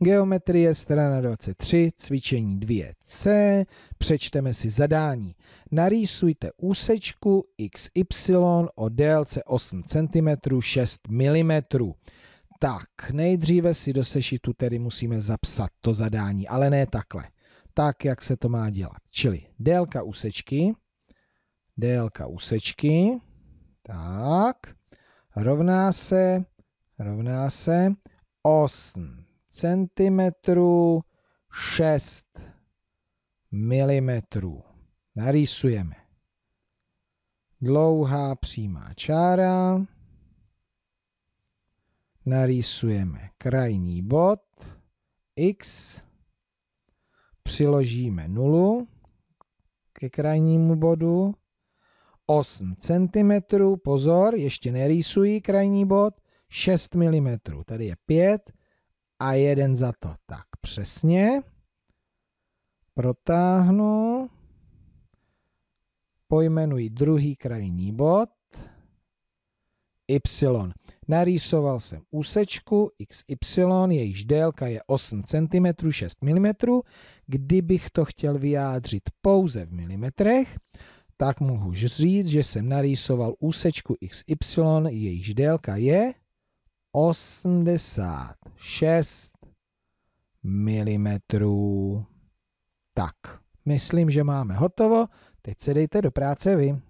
Geometrie strana 23, cvičení 2c, přečteme si zadání. Narýsujte úsečku XY o délce 8 cm 6 mm. Tak, nejdříve si do sešitu tedy musíme zapsat to zadání, ale ne takhle. Tak, jak se to má dělat. Čili délka úsečky, délka úsečky, tak, rovná se, rovná se 8 cm 6 mm. Narýsujeme. Dlouhá přímá čára. Narýsujeme krajní bod x. Přiložíme nulu ke krajnímu bodu. 8 cm, pozor, ještě nerýsují krajní bod, 6 mm, tady je 5, a jeden za to. Tak přesně. Protáhnu. Pojmenuji druhý krajní bod. Y. Narýsoval jsem úsečku XY, jejíž délka je 8 cm 6 mm. Kdybych to chtěl vyjádřit pouze v milimetrech, tak mohu říct, že jsem narýsoval úsečku XY, jejíž délka je 86 mm. Tak, myslím, že máme hotovo. Teď se dejte do práce vy.